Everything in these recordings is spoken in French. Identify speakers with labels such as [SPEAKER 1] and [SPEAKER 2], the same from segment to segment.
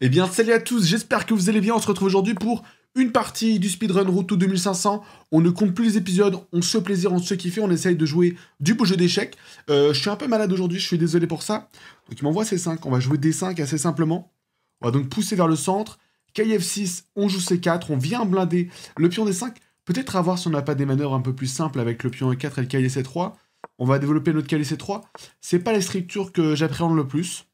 [SPEAKER 1] Eh bien, salut à tous, j'espère que vous allez bien. On se retrouve aujourd'hui pour une partie du speedrun Route 2500. On ne compte plus les épisodes, on se plaisir, on se kiffe, on essaye de jouer du beau jeu d'échecs. Euh, je suis un peu malade aujourd'hui, je suis désolé pour ça. Donc, il m'envoie C5. On va jouer D5 assez simplement. On va donc pousser vers le centre. KF6, on joue C4, on vient blinder le pion D5. Peut-être à voir si on n'a pas des manœuvres un peu plus simples avec le pion E4 et le klc 3 On va développer notre cavalier C3. C'est pas les structures que j'appréhende le plus.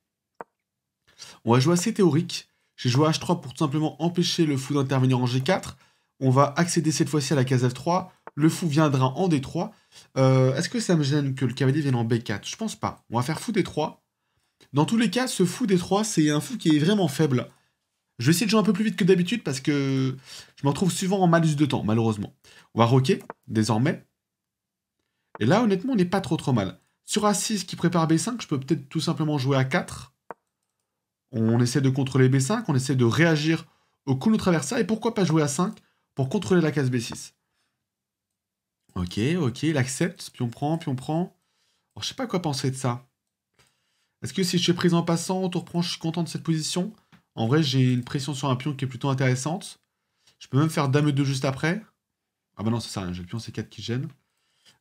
[SPEAKER 1] On va jouer assez théorique. J'ai joué H3 pour tout simplement empêcher le fou d'intervenir en G4. On va accéder cette fois-ci à la case F3. Le fou viendra en D3. Euh, est-ce que ça me gêne que le cavalier vienne en B4 Je pense pas. On va faire fou D3. Dans tous les cas, ce fou D3, c'est un fou qui est vraiment faible. Je vais essayer de jouer un peu plus vite que d'habitude parce que je m'en retrouve souvent en malus de temps, malheureusement. On va roquer, désormais. Et là, honnêtement, on n'est pas trop trop mal. Sur A6 qui prépare B5, je peux peut-être tout simplement jouer A4. On essaie de contrôler B5, on essaie de réagir au coup de traversa, et pourquoi pas jouer à 5 pour contrôler la case B6. Ok, ok, il accepte, puis on prend, puis on prend. Alors, je sais pas quoi penser de ça. Est-ce que si je suis prise en passant, tour prend, je suis content de cette position En vrai, j'ai une pression sur un pion qui est plutôt intéressante. Je peux même faire dame 2 juste après. Ah bah non, c'est ça, j'ai le pion C4 qui gêne.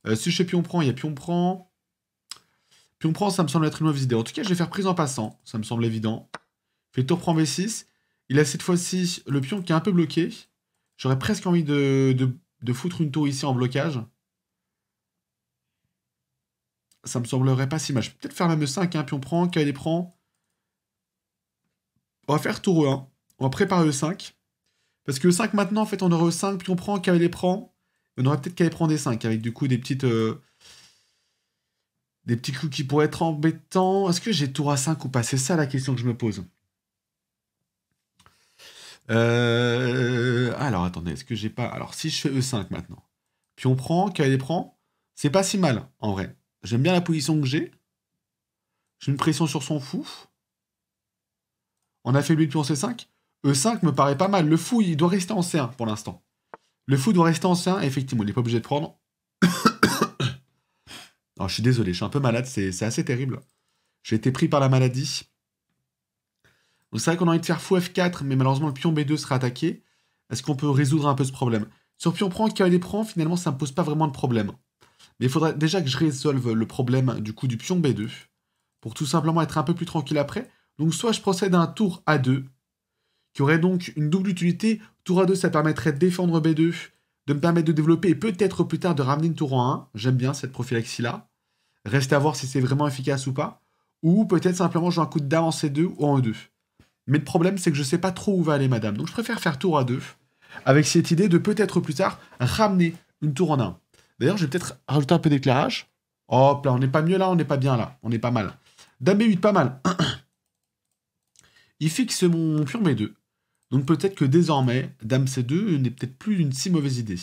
[SPEAKER 1] Euh, si je fais pion prend, il y a pion prend. Pion-Prend, ça me semble être une mauvaise idée. En tout cas, je vais faire prise en passant, ça me semble évident. Fait tour prend v 6 Il a cette fois-ci le pion qui est un peu bloqué. J'aurais presque envie de, foutre une tour ici en blocage. Ça me semblerait pas si mal. Je vais peut-être faire même 5, un hein. pion prend, les prend. On va faire tour E1. On va préparer E5. Parce que E5 maintenant, en fait, on aurait E5, on prend, les prend. On aurait peut-être qu'elle prend des 5 avec du coup des petites, euh, des petits coups qui pourraient être embêtants. Est-ce que j'ai tour à 5 ou pas C'est ça la question que je me pose. Euh, alors attendez, est-ce que j'ai pas. Alors si je fais E5 maintenant, puis on prend, les prend, c'est pas si mal en vrai. J'aime bien la position que j'ai. J'ai une pression sur son fou. On a fait lui depuis on C5. E5 me paraît pas mal. Le fou, il doit rester en C1 pour l'instant. Le fou doit rester en C1, effectivement, il n'est pas obligé de prendre. Alors, oh, je suis désolé, je suis un peu malade, c'est assez terrible. J'ai été pris par la maladie. Donc, c'est vrai qu'on a envie de faire fou F4, mais malheureusement, le pion B2 sera attaqué. Est-ce qu'on peut résoudre un peu ce problème Sur pion prend, quand il prend, finalement, ça ne me pose pas vraiment de problème. Mais il faudrait déjà que je résolve le problème du coup du pion B2, pour tout simplement être un peu plus tranquille après. Donc, soit je procède à un tour A2, qui aurait donc une double utilité. Tour A2, ça permettrait de défendre B2, de me permettre de développer et peut-être plus tard de ramener une tour en 1. J'aime bien cette prophylaxie-là. Reste à voir si c'est vraiment efficace ou pas. Ou peut-être simplement jouer un coup de dame en C2 ou en E2. Mais le problème, c'est que je sais pas trop où va aller madame. Donc je préfère faire tour à 2 avec cette idée de peut-être plus tard ramener une tour en 1. D'ailleurs, je vais peut-être rajouter un peu d'éclairage. Hop là, on n'est pas mieux là, on n'est pas bien là. On est pas mal. Dame B8, pas mal. Il fixe mon, pur 2. Donc peut-être que désormais, Dame C2 n'est peut-être plus une si mauvaise idée.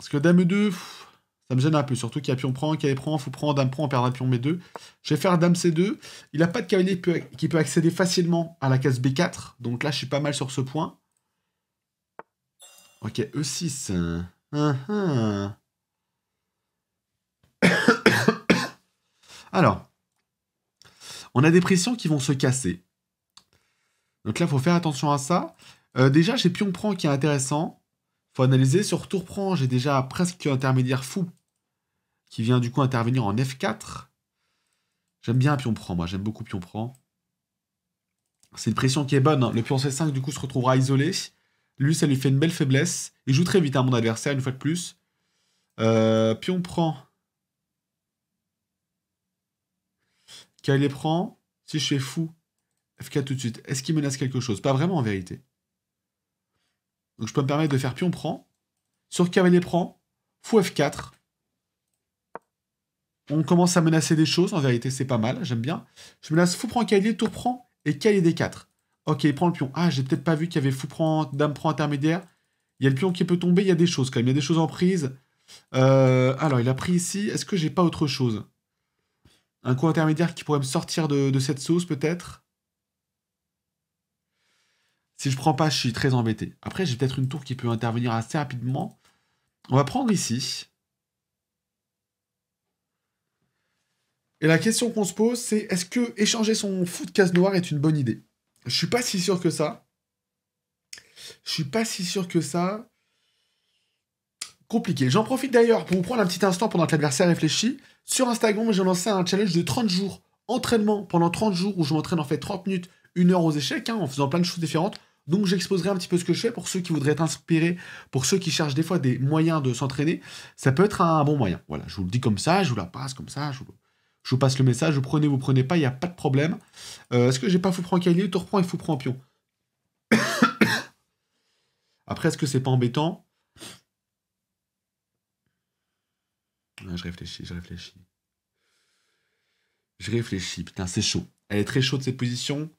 [SPEAKER 1] Parce que dame 2 ça me gêne un peu. Surtout qu'il y a pion prend, cavalier prend, faut prendre dame prend, on perd un pion B2. Je vais faire dame C2. Il n'a pas de cavalier qui peut accéder facilement à la case B4. Donc là, je suis pas mal sur ce point. Ok, E6. Hein, hein. Alors, on a des pressions qui vont se casser. Donc là, il faut faire attention à ça. Euh, déjà, j'ai pion prend qui est intéressant faut analyser. Sur tour prend, j'ai déjà presque un intermédiaire fou qui vient du coup intervenir en F4. J'aime bien pion prend, moi. J'aime beaucoup pion prend. C'est une pression qui est bonne. Hein. Le pion C5, du coup, se retrouvera isolé. Lui, ça lui fait une belle faiblesse. Il joue très vite à hein, mon adversaire, une fois de plus. pion prend. les prend. Si je fais fou, F4 tout de suite. Est-ce qu'il menace quelque chose Pas vraiment, en vérité. Donc je peux me permettre de faire pion prend. Sur cavalier prend. Fou F4. On commence à menacer des choses. En vérité, c'est pas mal. J'aime bien. Je menace fou prend cavalier, tour prend et cavalier D4. Ok, il prend le pion. Ah, j'ai peut-être pas vu qu'il y avait fou prend, dame prend intermédiaire. Il y a le pion qui peut tomber. Il y a des choses quand même. Il y a des choses en prise. Euh, alors, il a pris ici. Est-ce que j'ai pas autre chose Un coup intermédiaire qui pourrait me sortir de cette sauce, peut-être si je prends pas, je suis très embêté. Après, j'ai peut-être une tour qui peut intervenir assez rapidement. On va prendre ici. Et la question qu'on se pose, c'est est-ce que échanger son fou de case noire est une bonne idée Je suis pas si sûr que ça. Je suis pas si sûr que ça. Compliqué. J'en profite d'ailleurs pour vous prendre un petit instant pendant que l'adversaire réfléchit. Sur Instagram, j'ai lancé un challenge de 30 jours. Entraînement pendant 30 jours où je m'entraîne en fait 30 minutes, une heure aux échecs, hein, en faisant plein de choses différentes. Donc j'exposerai un petit peu ce que je fais pour ceux qui voudraient être pour ceux qui cherchent des fois des moyens de s'entraîner. Ça peut être un bon moyen. Voilà, je vous le dis comme ça, je vous la passe comme ça, je vous, passe le message, vous prenez, vous prenez pas, il n'y a pas de problème. Euh, est-ce que j'ai pas fou prend calier, tout reprends et fou en pion Après, est-ce que c'est pas embêtant ah, Je réfléchis, je réfléchis. Je réfléchis, putain, c'est chaud. Elle est très chaude cette position.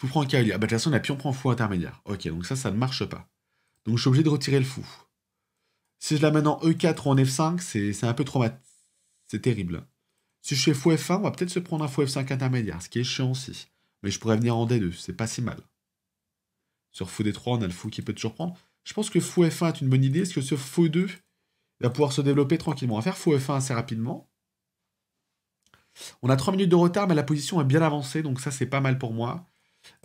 [SPEAKER 1] Fou prend cavalier. Ah bah de toute façon, la pion prend fou intermédiaire. Ok, donc ça, ça ne marche pas. Donc je suis obligé de retirer le fou. Si je l'amène en E4 ou en F5, c'est un peu trop... C'est terrible. Si je fais fou F1, on va peut-être se prendre un fou F5 intermédiaire, ce qui est chiant aussi. Mais je pourrais venir en D2, c'est pas si mal. Sur fou D3, on a le fou qui peut toujours prendre. Je pense que fou F1 est une bonne idée, parce que ce fou 2 va pouvoir se développer tranquillement. On va faire fou F1 assez rapidement. On a 3 minutes de retard, mais la position est bien avancée, donc ça c'est pas mal pour moi.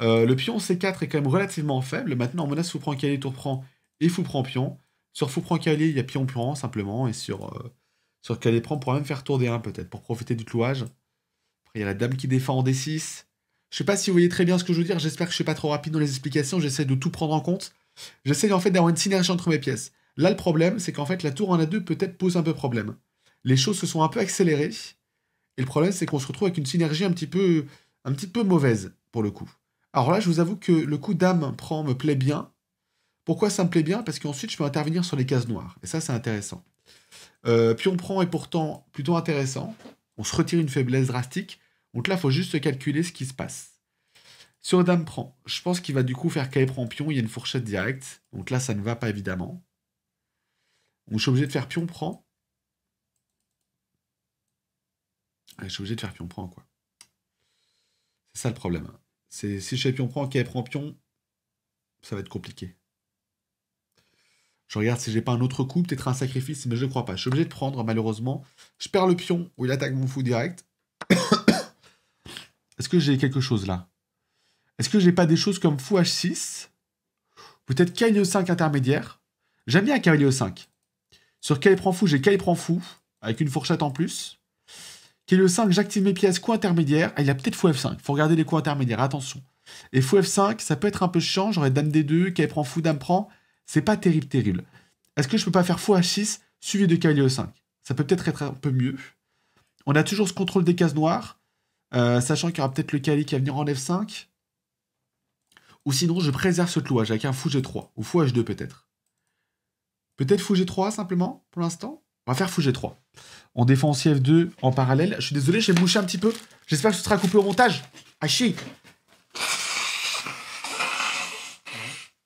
[SPEAKER 1] Euh, le pion C4 est quand même relativement faible. Maintenant, en menace fou prend cavalier, tour prend et fou prend pion. Sur fou prend cavalier, il y a pion pion simplement. Et sur, euh, sur cavalier prend, on pourrait même faire tour D1 peut-être pour profiter du clouage. Après, il y a la dame qui défend en D6. Je sais pas si vous voyez très bien ce que je veux dire. J'espère que je suis pas trop rapide dans les explications. J'essaie de tout prendre en compte. J'essaie en fait d'avoir une synergie entre mes pièces. Là, le problème, c'est qu'en fait, la tour en A2 peut-être pose un peu problème. Les choses se sont un peu accélérées. Et le problème, c'est qu'on se retrouve avec une synergie un petit peu, un petit peu mauvaise, pour le coup. Alors là, je vous avoue que le coup dame prend me plaît bien. Pourquoi ça me plaît bien Parce qu'ensuite, je peux intervenir sur les cases noires. Et ça, c'est intéressant. Euh, pion prend est pourtant plutôt intéressant. On se retire une faiblesse drastique. Donc là, il faut juste calculer ce qui se passe. Sur Dame prend, je pense qu'il va du coup faire Cavalier prend pion. Il y a une fourchette directe. Donc là, ça ne va pas évidemment. Donc je suis obligé de faire pion prend. Je suis obligé de faire pion prend, quoi. C'est ça le problème. Hein si le champion prend, prend pion, ça va être compliqué. Je regarde si j'ai pas un autre coup, peut-être un sacrifice, mais je ne crois pas. Je suis obligé de prendre, malheureusement. Je perds le pion ou il attaque mon fou direct. Est-ce que j'ai quelque chose là Est-ce que j'ai pas des choses comme fou H6 Peut-être cavalier E5 intermédiaire J'aime bien cavalier E5. Sur quel prend fou, j'ai cavalier prend fou, avec une fourchette en plus. Qui le 5, j'active mes pièces, coup intermédiaire. Ah, il y a peut-être fou F5. Faut regarder les coups intermédiaires, attention. Et fou F5, ça peut être un peu chiant. J'aurais dame D2, qu'elle prend fou, dame prend. C'est pas terrible, terrible. Est-ce que je peux pas faire fou H6 suivi de cavalier E5 Ça peut peut-être être un peu mieux. On a toujours ce contrôle des cases noires, euh, sachant qu'il y aura peut-être le cavalier qui va venir en F5. Ou sinon, je préserve ce clouage avec un fou G3 ou fou H2 peut-être. Peut-être fou G3 simplement pour l'instant. On va faire Fouger 3 On défend aussi F2 en parallèle. Je suis désolé, j'ai mouché un petit peu. J'espère que ce sera coupé au montage. Ah chier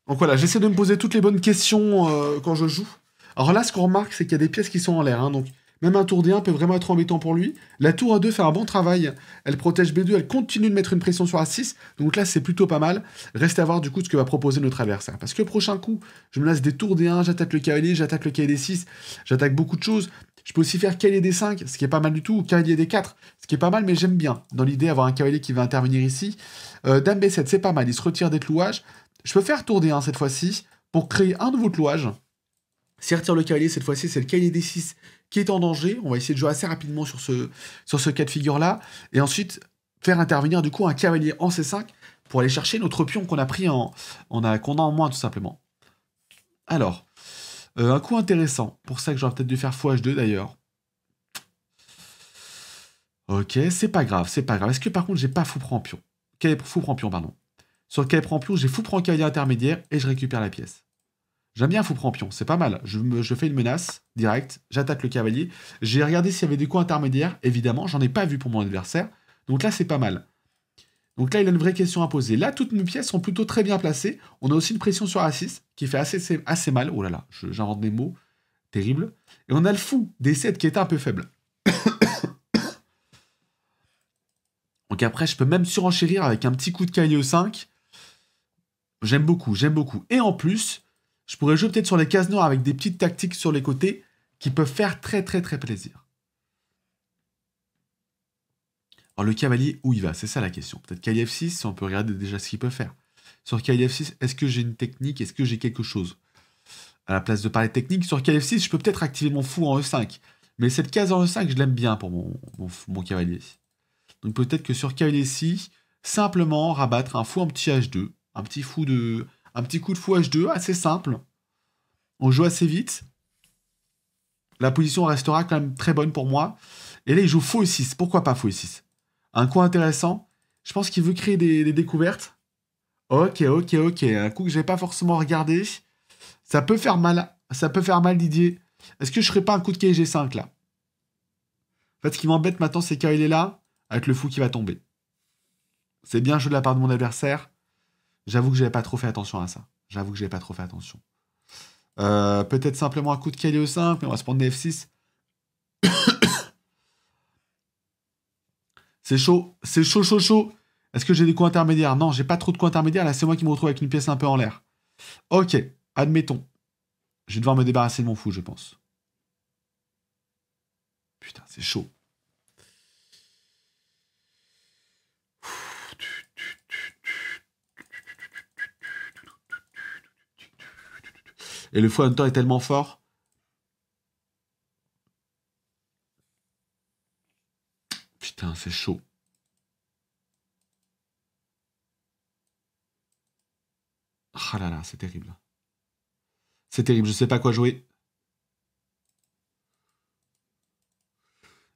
[SPEAKER 1] Donc voilà, j'essaie de me poser toutes les bonnes questions euh, quand je joue. Alors là, ce qu'on remarque, c'est qu'il y a des pièces qui sont en l'air. Hein, donc même un tour D1 peut vraiment être embêtant pour lui. La tour A2 fait un bon travail. Elle protège B2, elle continue de mettre une pression sur A6. Donc là, c'est plutôt pas mal. Reste à voir du coup ce que va proposer notre adversaire. Parce que prochain coup, je me laisse des tours D1, j'attaque le cavalier, j'attaque le cavalier D6, j'attaque beaucoup de choses. Je peux aussi faire cavalier D5, ce qui est pas mal du tout, ou cavalier D4, ce qui est pas mal, mais j'aime bien. Dans l'idée, avoir un cavalier qui va intervenir ici. Euh, Dame B7, c'est pas mal, il se retire des clouages. Je peux faire tour D1 cette fois-ci, pour créer un nouveau clouage. Si retire le cavalier, cette fois-ci, c'est le cavalier D6 qui est en danger. On va essayer de jouer assez rapidement sur ce, sur ce cas de figure-là. Et ensuite, faire intervenir du coup un cavalier en C5 pour aller chercher notre pion qu'on a pris en. on a, a en moins, tout simplement. Alors, euh, un coup intéressant. Pour ça que j'aurais peut-être dû faire fou h 2 d'ailleurs. Ok, c'est pas grave, c'est pas grave. Est-ce que par contre j'ai pas fou prend pion Fou prend pion, pardon. Sur quel prend pion, j'ai fou prend cavalier intermédiaire et je récupère la pièce. J'aime bien fou prend pion, c'est pas mal. Je, fais une menace directe, j'attaque le cavalier. J'ai regardé s'il y avait des coups intermédiaires, évidemment, j'en ai pas vu pour mon adversaire. Donc là, c'est pas mal. Donc là, il a une vraie question à poser. Là, toutes mes pièces sont plutôt très bien placées. On a aussi une pression sur A6 qui fait assez, assez mal. Oh là là, j'invente des mots terrible. Et on a le fou des 7 qui est un peu faible. Donc après, je peux même surenchérir avec un petit coup de cahier 5 J'aime beaucoup, j'aime beaucoup. Et en plus, je pourrais jouer peut-être sur les cases noires avec des petites tactiques sur les côtés qui peuvent faire très très très plaisir. Alors le cavalier, où il va C'est ça la question. Peut-être kf 6 on peut regarder déjà ce qu'il peut faire. Sur kf 6 est-ce que j'ai une technique Est-ce que j'ai quelque chose À la place de parler technique, sur kf 6 je peux peut-être activer mon fou en E5. Mais cette case en E5, je l'aime bien pour mon, mon, cavalier. Donc peut-être que sur cavalier 6, simplement rabattre un fou en petit H2, un petit fou de un petit coup de fou H2, assez simple. On joue assez vite. La position restera quand même très bonne pour moi. Et là, il joue faux 6. E Pourquoi pas faux 6 e Un coup intéressant. Je pense qu'il veut créer des, découvertes. Ok, ok, ok. Un coup que je n'ai pas forcément regardé. Ça peut faire mal. Ça peut faire mal, Didier. Est-ce que je ferai pas un coup de KG5 là En fait, ce qui m'embête maintenant, c'est qu'il est là, avec le fou qui va tomber. C'est bien joué de la part de mon adversaire. J'avoue que j'avais pas trop fait attention à ça. J'avoue que j'avais pas trop fait attention. Euh, peut-être simplement un coup de au 5, mais on va se prendre des F6. c'est chaud, c'est chaud, chaud, chaud. Est-ce que j'ai des coups intermédiaires Non, j'ai pas trop de coups intermédiaires. Là, c'est moi qui me retrouve avec une pièce un peu en l'air. Ok, admettons. Je vais devoir me débarrasser de mon fou, je pense. Putain, c'est chaud. Et le fouet en même temps est tellement fort. Putain, c'est chaud. Ah là là, c'est terrible. C'est terrible, je sais pas quoi jouer.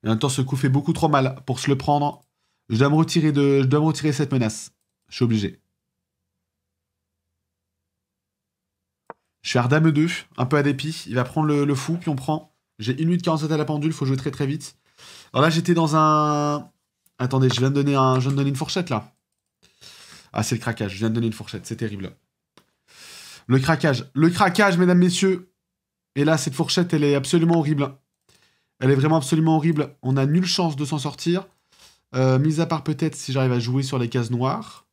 [SPEAKER 1] Et en même temps, ce coup fait beaucoup trop mal pour se le prendre. Je dois me retirer, de... je dois me retirer cette menace. Je suis obligé. Je suis Ardame 2, un peu à dépit. Il va prendre le, fou, puis on prend. J'ai 1 minute 47 à la pendule, faut jouer très très vite. Alors là, j'étais dans un... Attendez, je viens de donner, un... je une fourchette, là. Ah, c'est le craquage. Je viens de donner une fourchette. C'est terrible. Le craquage. Le craquage, mesdames, messieurs. Et là, cette fourchette, elle est absolument horrible. Elle est vraiment absolument horrible. On a nulle chance de s'en sortir. Euh, mis à part peut-être si j'arrive à jouer sur les cases noires.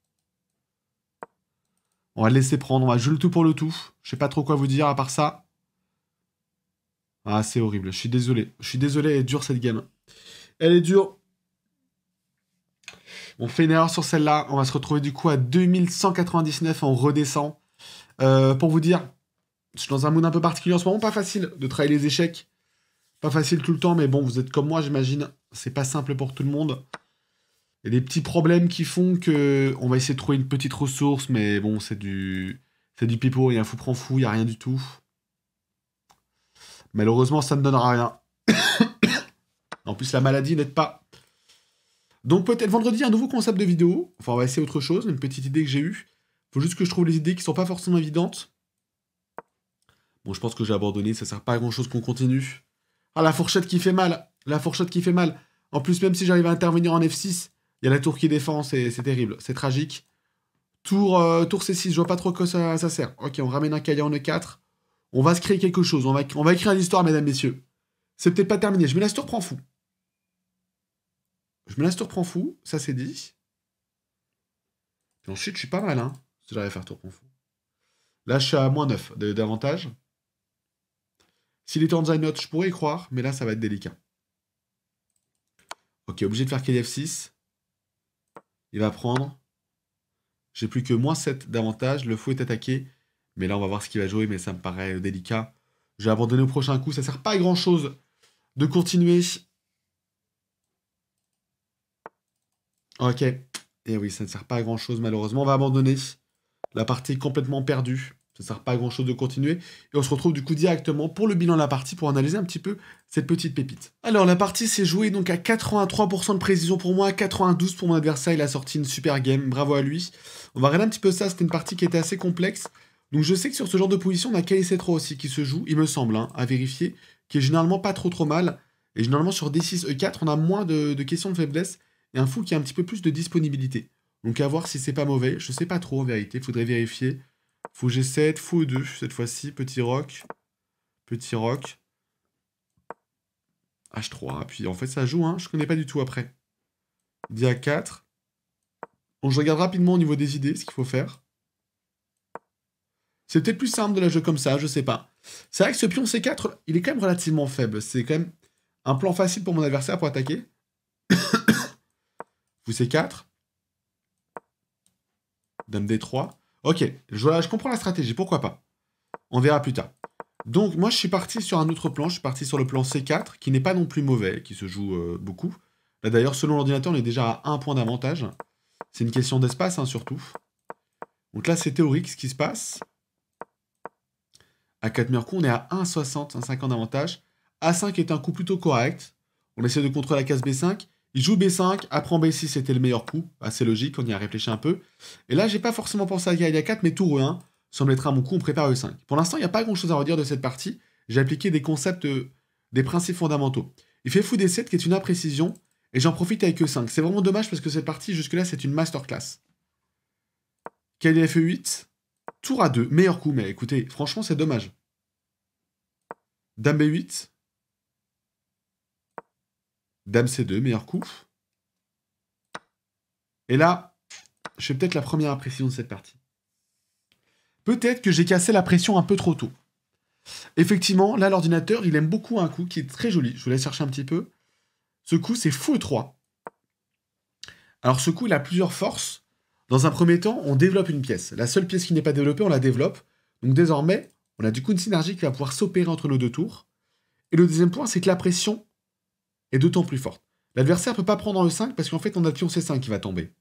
[SPEAKER 1] On va le laisser prendre, on va jouer le tout pour le tout. Je sais pas trop quoi vous dire à part ça. Ah, c'est horrible, je suis désolé. Je suis désolé, elle est dure cette game. Elle est dure. On fait une erreur sur celle-là. On va se retrouver du coup à 2199 on redescend. Euh, pour vous dire, je suis dans un mood un peu particulier en ce moment. Pas facile de travailler les échecs. Pas facile tout le temps, mais bon, vous êtes comme moi, j'imagine. C'est pas simple pour tout le monde. Il y a des petits problèmes qui font que on va essayer de trouver une petite ressource, mais bon, c'est du c'est du pipeau, il y a un fou prend fou, il a rien du tout. Malheureusement, ça ne donnera rien. en plus, la maladie n'aide pas. Donc peut-être vendredi, un nouveau concept de vidéo. Enfin, on va essayer autre chose, une petite idée que j'ai eue. Faut juste que je trouve les idées qui sont pas forcément évidentes. Bon, je pense que j'ai abandonné, ça sert pas à grand-chose qu'on continue. Ah, la fourchette qui fait mal La fourchette qui fait mal En plus, même si j'arrive à intervenir en F6, il y a la tour qui défend, c'est terrible, c'est tragique. Tour, euh, tour C6, je vois pas trop que ça, ça sert. Ok, on ramène un cahier en E4. On va se créer quelque chose, on va, on va écrire l'histoire, mesdames, messieurs. C'est peut-être pas terminé, je me laisse tour prend fou. Je me laisse tour prend fou, ça c'est dit. Et ensuite, je suis pas mal, hein, si j'arrive à faire tour prend fou. Là, je suis à moins 9 d'avantage. S'il était en design note, je pourrais y croire, mais là, ça va être délicat. Ok, obligé de faire kdf 6 il va prendre. J'ai plus que moins 7 d'avantage. Le fou est attaqué. Mais là, on va voir ce qu'il va jouer, mais ça me paraît euh, délicat. Je vais abandonner au prochain coup. Ça sert pas à grand chose de continuer. Ok. Et eh oui, ça ne sert pas à grand chose, malheureusement. On va abandonner. La partie complètement perdue ça sert pas à grand chose de continuer. Et on se retrouve du coup directement pour le bilan de la partie pour analyser un petit peu cette petite pépite. Alors la partie s'est jouée donc à 83% de précision pour moi, 92% pour mon adversaire, il a sorti une super game, bravo à lui. On va regarder un petit peu ça, c'était une partie qui était assez complexe. Donc je sais que sur ce genre de position, on a KLC3 aussi qui se joue, il me semble, hein, à vérifier, qui est généralement pas trop trop mal. Et généralement sur D6, E4, on a moins de, questions de faiblesse et un fou qui a un petit peu plus de disponibilité. Donc à voir si c'est pas mauvais, je sais pas trop en vérité, faudrait vérifier. Fou G7, fou E2, cette fois-ci, petit roc, petit roc, H3, puis en fait ça joue, hein, je connais pas du tout après. Dia 4. Bon, je regarde rapidement au niveau des idées ce qu'il faut faire. C'est peut-être plus simple de la jouer comme ça, je sais pas. C'est vrai que ce pion C4, il est quand même relativement faible. C'est quand même un plan facile pour mon adversaire pour attaquer. Fou C4. Dame D3. Ok, je, je comprends la stratégie, pourquoi pas On verra plus tard. Donc moi je suis parti sur un autre plan, je suis parti sur le plan C4, qui n'est pas non plus mauvais, qui se joue euh, beaucoup. Là d'ailleurs, selon l'ordinateur, on est déjà à un point d'avantage. C'est une question d'espace hein, surtout. Donc là c'est théorique ce qui se passe. À 4 murs on est à 1,60, 1,50 d'avantage. A5 est un coup plutôt correct. On essaie de contrôler la case B5. Il joue B5, après B6 c'était le meilleur coup, assez ah, logique, on y a réfléchi un peu. Et là j'ai pas forcément pensé à Gaïa 4, mais tour E1 semble être un bon coup, on prépare E5. Pour l'instant il n'y a pas grand chose à redire de cette partie, j'ai appliqué des concepts, euh, des principes fondamentaux. Il fait fou D7 qui est une imprécision, et j'en profite avec E5. C'est vraiment dommage parce que cette partie jusque-là c'est une masterclass. Cavalier F8, e tour A2, meilleur coup, mais écoutez, franchement c'est dommage. Dame B8, Dame C2, meilleur coup. Et là, je fais peut-être la première impression de cette partie. Peut-être que j'ai cassé la pression un peu trop tôt. Effectivement, là, l'ordinateur, il aime beaucoup un coup qui est très joli. Je vous laisse chercher un petit peu. Ce coup, c'est fou 3. Alors, ce coup, il a plusieurs forces. Dans un premier temps, on développe une pièce. La seule pièce qui n'est pas développée, on la développe. Donc, désormais, on a du coup une synergie qui va pouvoir s'opérer entre nos deux tours. Et le deuxième point, c'est que la pression est d'autant plus forte. L'adversaire ne peut pas prendre le 5 parce qu'en fait, on a le pion C5 qui va tomber.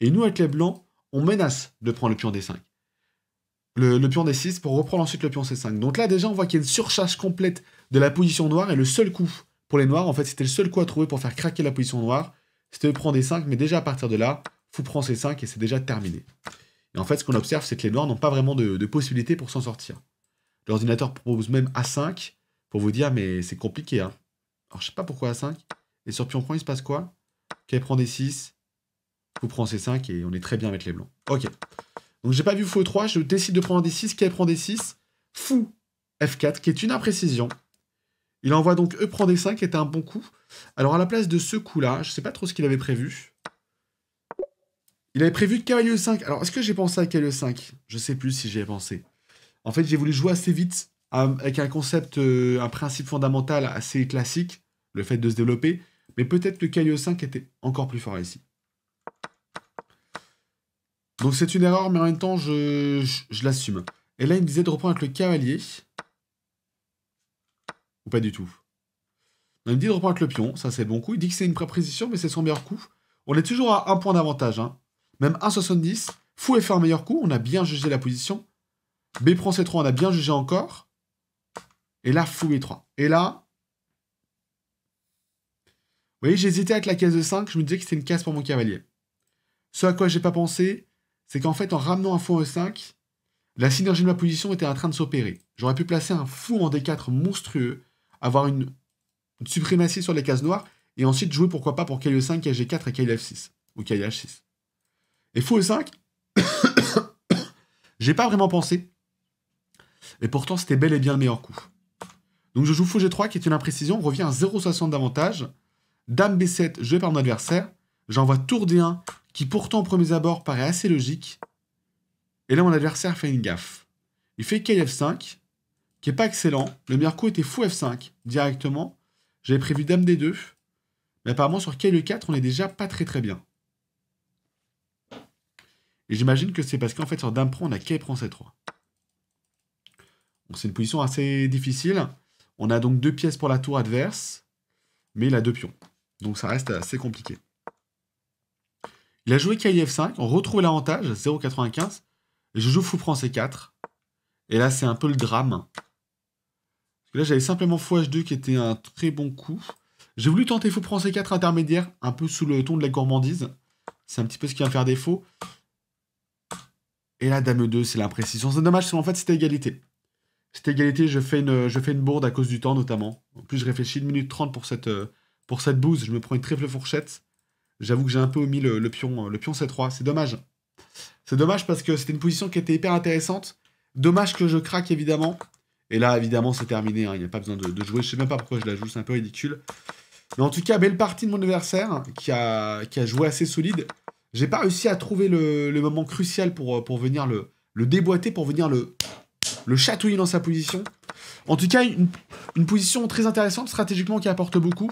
[SPEAKER 1] Et nous, avec les blancs, on menace de prendre le pion D5. Le, pion D6 pour reprendre ensuite le pion C5. Donc là, déjà, on voit qu'il y a une surcharge complète de la position noire et le seul coup pour les noirs, en fait, c'était le seul coup à trouver pour faire craquer la position noire, c'était de prendre D5, mais déjà à partir de là, fou prend C5 et c'est déjà terminé. Et en fait, ce qu'on observe, c'est que les noirs n'ont pas vraiment de, de possibilité pour s'en sortir. L'ordinateur propose même A5 pour vous dire, mais c'est compliqué, hein. Alors, je sais pas pourquoi à 5. Et sur pion-point, il se passe quoi Qu'elle prend des 6. Vous prend ses 5 et on est très bien avec les blancs. Ok. Donc, j'ai pas vu faux 3. Je décide de prendre des 6. Qu'elle prend des 6. Fou F4, qui est une imprécision. Il envoie donc E prend des 5, qui était un bon coup. Alors, à la place de ce coup-là, je sais pas trop ce qu'il avait prévu. Il avait prévu cavalier E5. Alors, est-ce que j'ai pensé à cavalier E5 Je sais plus si j'y ai pensé. En fait, j'ai voulu jouer assez vite, euh, avec un concept, euh, un principe fondamental assez classique le fait de se développer, mais peut-être que Caillot 5 était encore plus fort ici. Donc c'est une erreur, mais en même temps, je, l'assume. Et là, il me disait de reprendre avec le cavalier. Ou pas du tout. il me dit de reprendre avec le pion, ça c'est bon coup. Il dit que c'est une pré-précision, mais c'est son meilleur coup. On est toujours à un point d'avantage. Hein. Même 1,70. Fou et fait un meilleur coup, on a bien jugé la position. B prend C3, on a bien jugé encore. Et là, fou est 3 Et là, vous voyez, j'hésitais avec la case de 5, je me disais que c'était une case pour mon cavalier. Ce à quoi j'ai pas pensé, c'est qu'en fait, en ramenant un fou E5, la synergie de ma position était en train de s'opérer. J'aurais pu placer un fou en D4 monstrueux, avoir une, suprématie sur les cases noires, et ensuite jouer pourquoi pas pour kle 5 KG4 et f 6 ou h 6 Et fou E5, j'ai pas vraiment pensé. Et pourtant, c'était bel et bien le meilleur coup. Donc je joue fou G3 qui est une imprécision, revient à 0,60 d'avantage. Dame B7, je par mon adversaire. J'envoie tour D1, qui pourtant au premier abord paraît assez logique. Et là, mon adversaire fait une gaffe. Il fait kf 5 qui n'est pas excellent. Le meilleur coup était fou F5, directement. J'avais prévu Dame D2. Mais apparemment, sur le 4 on n'est déjà pas très très bien. Et j'imagine que c'est parce qu'en fait, sur Dame prend, on a K prend C3. c'est une position assez difficile. On a donc deux pièces pour la tour adverse, mais il a deux pions. Donc ça reste assez compliqué. Il a joué kif 5 on retrouve l'avantage, 0,95. Et je joue fou prend C4. Et là, c'est un peu le drame. Parce que là, j'avais simplement fou H2 qui était un très bon coup. J'ai voulu tenter fou prend C4 intermédiaire, un peu sous le ton de la gourmandise. C'est un petit peu ce qui va faire défaut. Et là, dame 2, c'est l'imprécision. C'est dommage, c'est en fait, c'était égalité. C'était égalité, je fais, une, je fais une bourde à cause du temps, notamment. En plus, je réfléchis une minute 30 pour cette... Euh, pour cette bouse, je me prends une triple fourchette. J'avoue que j'ai un peu omis le, pion, euh, le C3. C'est dommage. C'est dommage parce que c'était une position qui était hyper intéressante. Dommage que je craque, évidemment. Et là, évidemment, c'est terminé. Hein. Il n'y a pas besoin de, jouer. Je ne sais même pas pourquoi je la joue. C'est un peu ridicule. Mais en tout cas, belle partie de mon adversaire qui, a, joué assez solide. J'ai pas réussi à trouver le, moment crucial euh, pour, venir le, le, déboîter, pour venir le, chatouiller dans sa position. En tout cas, une position très intéressante, stratégiquement, qui apporte beaucoup.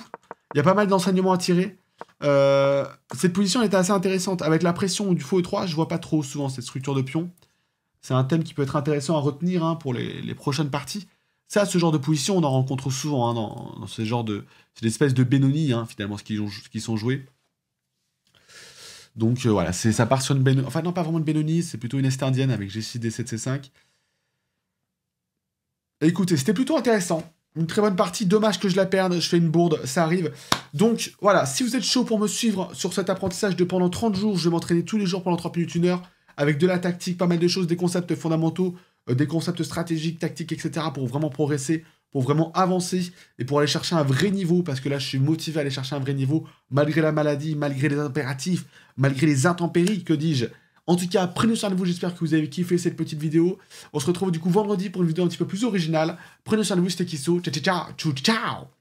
[SPEAKER 1] Il y a pas mal d'enseignements à tirer. Euh, cette position est était assez intéressante. Avec la pression du faux E3, je vois pas trop souvent cette structure de pion. C'est un thème qui peut être intéressant à retenir hein, pour les, prochaines parties. Ça, ce genre de position, on en rencontre souvent hein, dans, dans, ce genre de... C'est l'espèce de Benoni, hein, finalement, ce qu'ils sont joués. Donc euh, voilà, ça part sur une Benoni... Enfin non, pas vraiment une Benoni, c'est plutôt une Est indienne avec G6, D7, C5. Écoutez, c'était plutôt intéressant une très bonne partie. Dommage que je la perde, je fais une bourde, ça arrive. Donc voilà, si vous êtes chaud pour me suivre sur cet apprentissage de pendant 30 jours, je vais m'entraîner tous les jours pendant 30 minutes, 1 heure, avec de la tactique, pas mal de choses, des concepts fondamentaux, euh, des concepts stratégiques, tactiques, etc. pour vraiment progresser, pour vraiment avancer et pour aller chercher un vrai niveau, parce que là je suis motivé à aller chercher un vrai niveau, malgré la maladie, malgré les impératifs, malgré les intempéries, que dis-je en tout cas, prenez soin de vous, j'espère que vous avez kiffé cette petite vidéo. On se retrouve du coup vendredi pour une vidéo un petit peu plus originale. Prenez soin de vous, c'était Kisso. Ciao, ciao, ciao, ciao